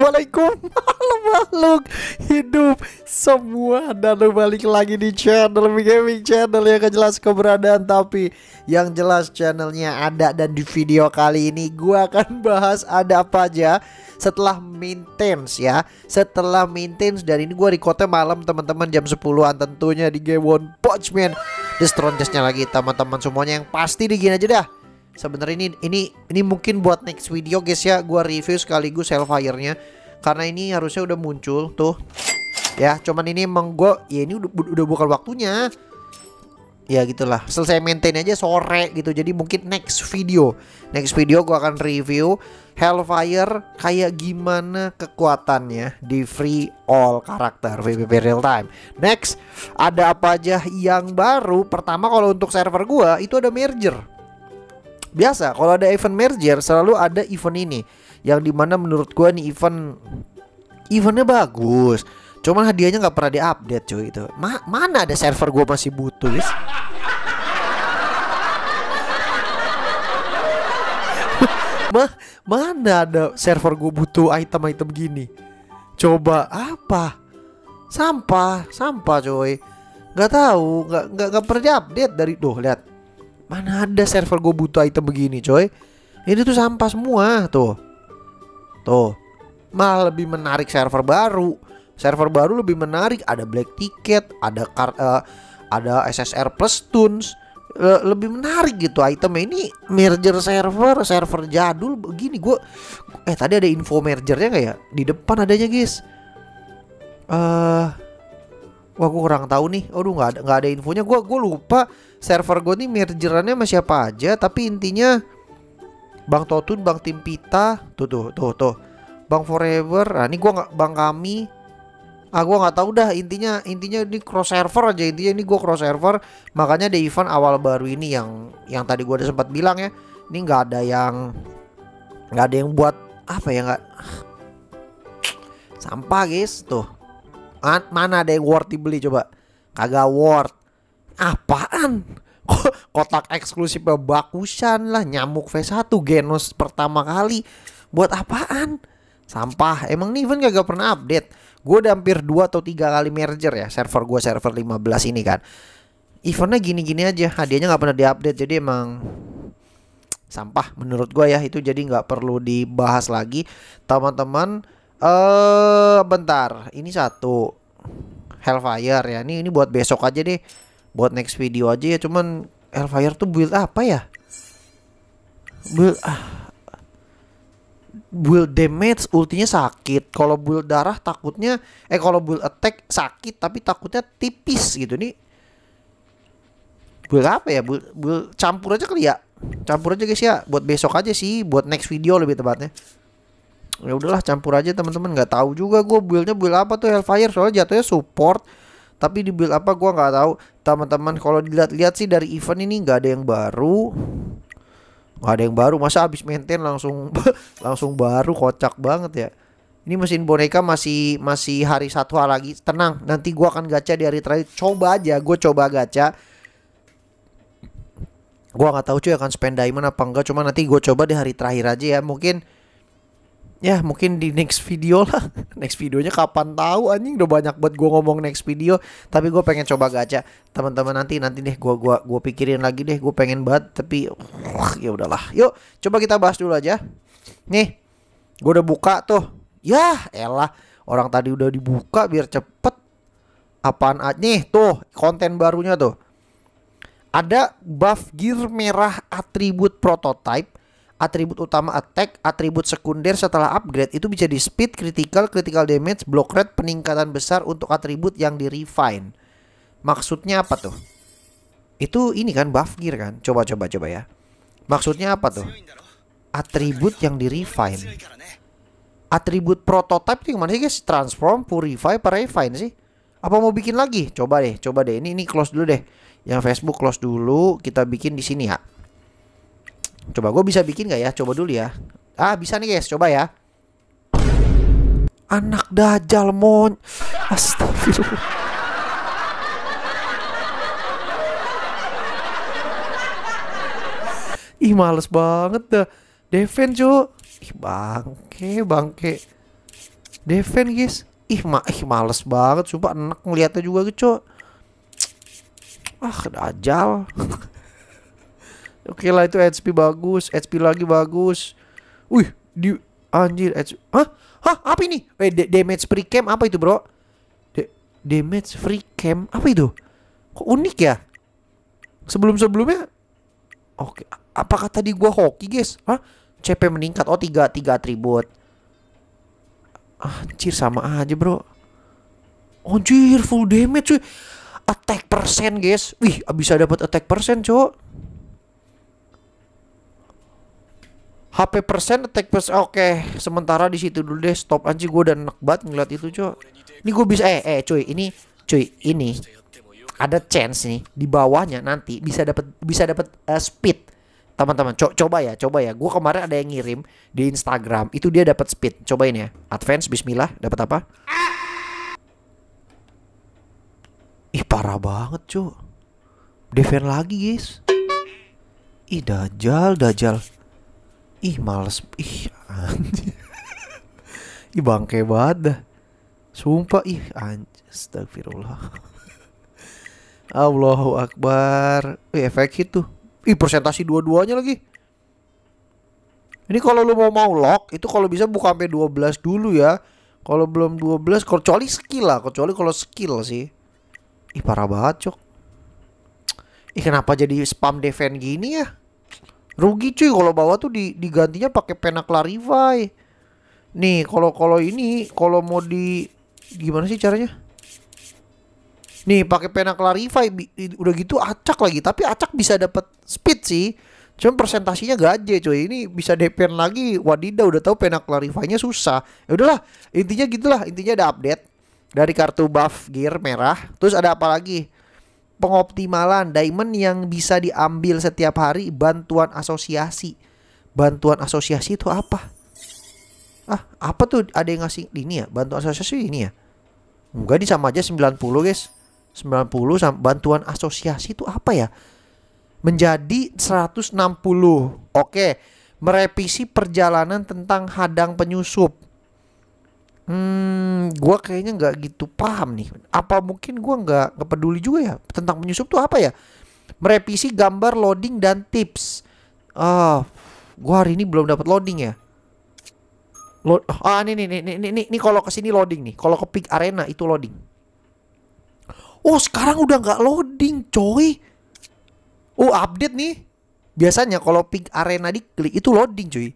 Assalamualaikum makhluk hidup semua dan balik lagi di channel gaming channel yang gak jelas keberadaan tapi yang jelas channelnya ada dan di video kali ini gua akan bahas ada apa aja setelah maintenance ya setelah maintenance dan ini gua di kota malam teman-teman jam 10an tentunya di game One Punch Man di strongestnya lagi teman-teman semuanya yang pasti di gini aja dah Sebenarnya ini ini ini mungkin buat next video guys ya, gua review sekaligus Hellfire-nya karena ini harusnya udah muncul tuh. Ya, cuman ini emang gua ya ini udah, udah bukan waktunya. Ya gitulah, selesai maintain aja sore gitu. Jadi mungkin next video, next video gua akan review Hellfire kayak gimana kekuatannya di free all karakter VPP real time. Next, ada apa aja yang baru? Pertama kalau untuk server gua itu ada merger biasa kalau ada event merger selalu ada event ini yang dimana menurut gua nih event eventnya bagus cuman hadiahnya nggak pernah diupdate cuy itu Ma mana ada server gua masih butuh guys Ma mana ada server gue butuh item-item gini coba apa sampah sampah coy nggak tahu nggak nggak pernah diupdate dari doh lihat Mana ada server gue butuh item begini coy Ini tuh sampah semua tuh Tuh Malah lebih menarik server baru Server baru lebih menarik Ada black ticket Ada kar uh, ada SSR plus tunes uh, lebih menarik gitu item ini merger server server jadul begini gue eh tadi ada info mergernya gak ya di depan adanya guys eh uh, wah gue kurang tahu nih aduh nggak ada nggak ada infonya gue gue lupa server gue nih mergerannya sama siapa aja tapi intinya bang Totun bang Timpita tuh tuh tuh tuh bang Forever nah ini gue nggak bang kami ah gue gak tahu dah intinya intinya ini cross server aja intinya ini gue cross server makanya ada event awal baru ini yang yang tadi gue udah sempat bilang ya ini gak ada yang Gak ada yang buat apa ya gak sampah guys tuh mana ada yang worth dibeli coba kagak worth apaan kotak eksklusif bakusan lah nyamuk V1 genos pertama kali buat apaan sampah emang nih event kagak pernah update gue udah hampir 2 atau tiga kali merger ya server gue server 15 ini kan eventnya gini-gini aja hadiahnya nggak pernah diupdate jadi emang sampah menurut gue ya itu jadi nggak perlu dibahas lagi teman-teman Eh, bentar. Ini satu. Hellfire ya. Ini ini buat besok aja deh. Buat next video aja ya. Cuman Hellfire tuh build apa ya? Build ah. Build damage ultinya sakit. Kalau build darah takutnya eh kalau build attack sakit tapi takutnya tipis gitu nih. Build apa ya? Build, build campur aja kali ya. Campur aja guys ya. Buat besok aja sih, buat next video lebih tepatnya ya udahlah campur aja teman-teman nggak tahu juga gue buildnya build apa tuh Hellfire soalnya jatuhnya support tapi di build apa gue nggak tahu teman-teman kalau dilihat-lihat sih dari event ini nggak ada yang baru nggak ada yang baru masa abis maintain langsung langsung baru kocak banget ya ini mesin boneka masih masih hari satu hari lagi tenang nanti gue akan gacha di hari terakhir coba aja gue coba gacha gue nggak tahu cuy akan spend diamond apa enggak cuma nanti gue coba di hari terakhir aja ya mungkin ya mungkin di next video lah next videonya kapan tahu anjing udah banyak buat gue ngomong next video tapi gue pengen coba gacha teman-teman nanti nanti deh gue gua gua pikirin lagi deh gue pengen banget tapi uh, ya udahlah yuk coba kita bahas dulu aja nih gue udah buka tuh ya elah orang tadi udah dibuka biar cepet apaan aja nih tuh konten barunya tuh ada buff gear merah atribut prototype atribut utama attack, atribut sekunder setelah upgrade itu bisa di speed, critical, critical damage, block rate, peningkatan besar untuk atribut yang di refine. Maksudnya apa tuh? Itu ini kan buff gear kan? Coba coba coba ya. Maksudnya apa tuh? Atribut yang di refine. Atribut prototype itu gimana sih guys? Transform, purify, apa refine sih? Apa mau bikin lagi? Coba deh, coba deh. Ini ini close dulu deh. Yang Facebook close dulu, kita bikin di sini ya. Coba gue bisa bikin gak ya? Coba dulu ya. Ah bisa nih guys, coba ya. Anak dajal mon. Astagfirullah. Ih males banget dah. Defend cu. Ih bangke bangke. Defend guys. Ih, ma ih males banget. Sumpah enak ngeliatnya juga gitu. Ah, dajal. Oke okay lah itu HP bagus, HP lagi bagus. Wih, di anjir HP. Hah? Hah, apa ini? Eh, damage free cam apa itu, Bro? De damage free cam apa itu? Kok unik ya? Sebelum-sebelumnya Oke, okay. apakah tadi gua hoki, guys? Hah? CP meningkat. Oh, tiga tiga atribut. Anjir sama aja, Bro. Anjir, full damage cuy. Attack persen, guys. Wih, bisa dapat attack persen, cok. HP persen attack plus oke okay. sementara di situ dulu deh stop anji gue dan enak ngeliat itu cuy ini gue bisa eh eh cuy ini cuy ini ada chance nih di bawahnya nanti bisa dapat bisa dapat uh, eh, speed teman-teman co coba ya coba ya gue kemarin ada yang ngirim di Instagram itu dia dapat speed cobain ya advance Bismillah dapat apa ih parah banget cuy defend lagi guys ih dajal dajal ih males ih anjir ih bangke banget dah sumpah ih anjir astagfirullah Allahu Akbar ih efek itu ih presentasi dua-duanya lagi ini kalau lu mau mau lock itu kalau bisa buka sampai 12 dulu ya kalau belum 12 kecuali skill lah kecuali kalau skill sih ih parah banget cok ih kenapa jadi spam defend gini ya Rugi cuy kalau bawa tuh di, digantinya pakai pena klarify. Nih, kalau kalau ini kalau mau di gimana sih caranya? Nih, pakai pena klarify udah gitu acak lagi, tapi acak bisa dapat speed sih. Cuman presentasinya gaje cuy. Ini bisa depen lagi. Wadidah udah tahu pena clarify-nya susah. Ya udahlah, intinya gitulah. Intinya ada update dari kartu buff gear merah. Terus ada apa lagi? pengoptimalan diamond yang bisa diambil setiap hari bantuan asosiasi. Bantuan asosiasi itu apa? Ah, apa tuh ada yang ngasih ini ya? Bantuan asosiasi ini ya? Enggak di sama aja 90, guys. 90 bantuan asosiasi itu apa ya? Menjadi 160. Oke, merevisi perjalanan tentang hadang penyusup hmm gua kayaknya nggak gitu paham nih apa mungkin gua nggak nggak peduli juga ya tentang penyusup tuh apa ya merevisi gambar loading dan tips ah oh, gua hari ini belum dapat loading ya Load, ah ini nih nih nih nih, nih kalau kesini loading nih kalau ke pick arena itu loading oh sekarang udah nggak loading coy oh update nih biasanya kalau pick arena diklik itu loading cuy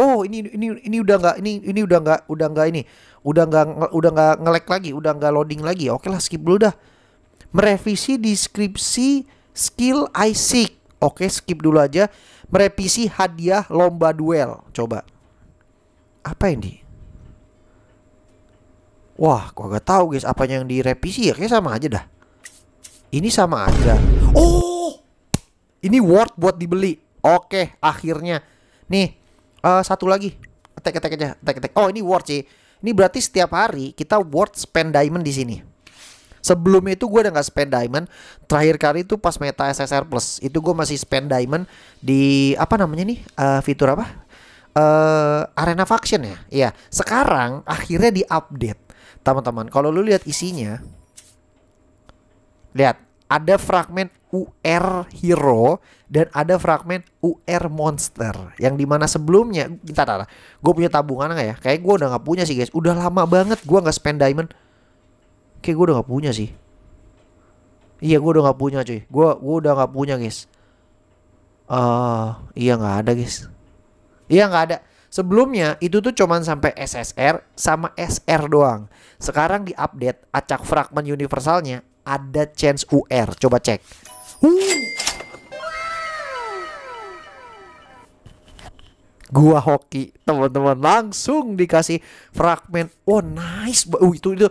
oh ini ini ini udah nggak ini ini udah nggak udah nggak ini udah nggak udah nggak ngelek lagi udah nggak loading lagi oke lah skip dulu dah merevisi deskripsi skill I seek oke skip dulu aja merevisi hadiah lomba duel coba apa ini Wah, gua gak tahu guys apa yang direvisi ya, kayak sama aja dah. Ini sama aja. Oh, ini worth buat dibeli. Oke, akhirnya. Nih, uh, satu lagi attack attack aja attack oh ini word sih ini berarti setiap hari kita word spend diamond di sini sebelum itu gue udah nggak spend diamond terakhir kali itu pas meta SSR plus itu gue masih spend diamond di apa namanya nih uh, fitur apa uh, arena faction ya iya sekarang akhirnya di update teman-teman kalau lu lihat isinya lihat ada fragmen UR Hero dan ada fragmen UR Monster yang dimana sebelumnya kita tata gue punya tabungan nggak ya kayak gue udah nggak punya sih guys udah lama banget gue nggak spend diamond kayak gue udah nggak punya sih iya gue udah nggak punya cuy gue gue udah nggak punya guys uh, iya nggak ada guys iya nggak ada Sebelumnya itu tuh cuman sampai SSR sama SR doang. Sekarang diupdate acak fragmen universalnya ada chance UR. Coba cek. Uh. Gua hoki, teman-teman langsung dikasih fragmen. Oh, nice. Uh, itu itu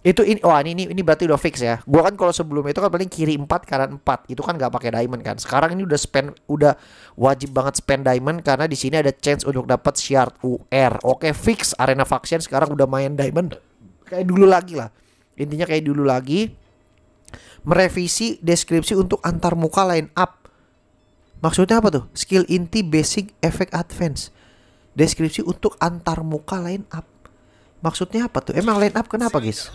itu ini oh ini ini berarti udah fix ya. Gua kan kalau sebelumnya itu kan paling kiri 4 kanan 4. Itu kan nggak pakai diamond kan. Sekarang ini udah spend udah wajib banget spend diamond karena di sini ada chance untuk dapat shard UR. Oke, fix arena faction sekarang udah main diamond kayak dulu lagi lah. Intinya kayak dulu lagi merevisi deskripsi untuk antarmuka line up. Maksudnya apa tuh? Skill inti basic efek advance. Deskripsi untuk antarmuka line up. Maksudnya apa tuh? Emang line up kenapa, guys?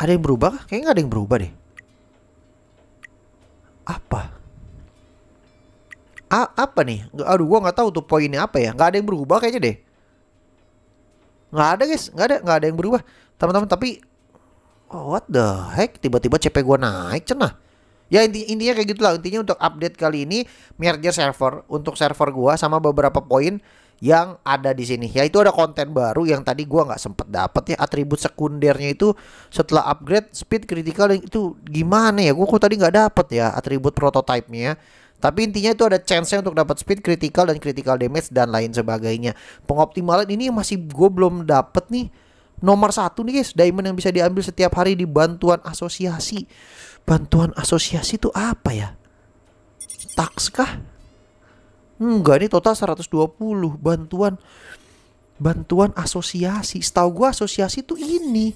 Ada yang berubah? Kayaknya nggak ada yang berubah deh. Apa? A apa nih? Aduh, gua nggak tahu tuh poinnya apa ya. Nggak ada yang berubah kayaknya deh nggak ada guys nggak ada nggak ada yang berubah teman-teman tapi oh, what the heck tiba-tiba CP gua naik cenah ya inti intinya kayak gitulah intinya untuk update kali ini merger server untuk server gua sama beberapa poin yang ada di sini ya itu ada konten baru yang tadi gua nggak sempet dapet ya atribut sekundernya itu setelah upgrade speed critical itu gimana ya gua kok tadi nggak dapet ya atribut prototipe nya tapi intinya itu ada chance-nya untuk dapat speed critical dan critical damage dan lain sebagainya. Pengoptimalan ini masih gue belum dapet nih. Nomor satu nih guys, diamond yang bisa diambil setiap hari di bantuan asosiasi. Bantuan asosiasi itu apa ya? Tax kah? Enggak, ini total 120 bantuan bantuan asosiasi. Setahu gue asosiasi itu ini.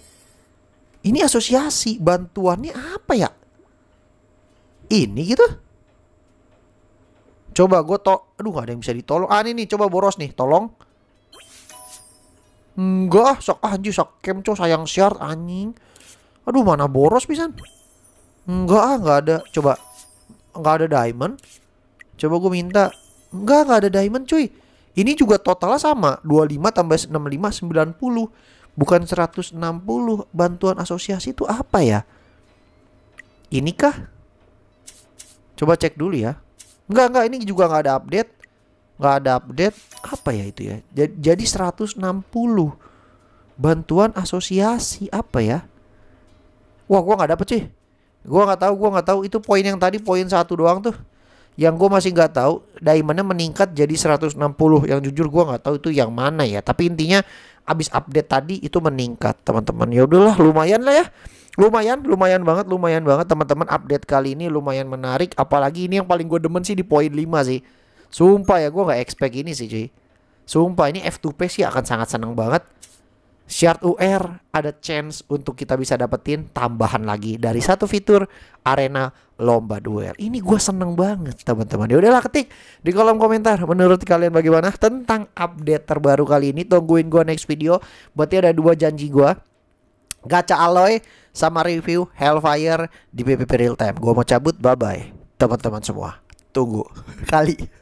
Ini asosiasi, bantuannya apa ya? Ini gitu. Coba gue to... Aduh ada yang bisa ditolong. Ah ini nih coba boros nih. Tolong. Enggak. Ah, sok ah, anjir sok kemco sayang siar anjing. Aduh mana boros pisan. Enggak ah gak ada. Coba. nggak ada diamond. Coba gue minta. Enggak nggak ada diamond cuy. Ini juga totalnya sama. 25 tambah 65 90. Bukan 160. Bantuan asosiasi itu apa ya? Inikah? Coba cek dulu ya. Enggak enggak ini juga nggak ada update. Nggak ada update apa ya itu ya? Jadi 160 bantuan asosiasi apa ya? Wah, gua nggak dapet sih. Gua nggak tahu, gua nggak tahu itu poin yang tadi poin satu doang tuh. Yang gue masih nggak tahu diamondnya meningkat jadi 160 Yang jujur gue nggak tahu itu yang mana ya Tapi intinya abis update tadi itu meningkat teman-teman Ya udahlah lumayan lah ya lumayan lumayan banget lumayan banget teman-teman update kali ini lumayan menarik apalagi ini yang paling gue demen sih di poin 5 sih sumpah ya gue nggak expect ini sih cuy sumpah ini F2P sih akan sangat seneng banget Shard UR ada chance untuk kita bisa dapetin tambahan lagi dari satu fitur arena lomba duel. Ini gue seneng banget teman-teman. Ya udahlah ketik di kolom komentar menurut kalian bagaimana tentang update terbaru kali ini. Tungguin gue next video. Berarti ada dua janji gue. Gacha Aloy sama review Hellfire di PPP Real Time. Gua mau cabut, bye-bye teman-teman semua. Tunggu kali.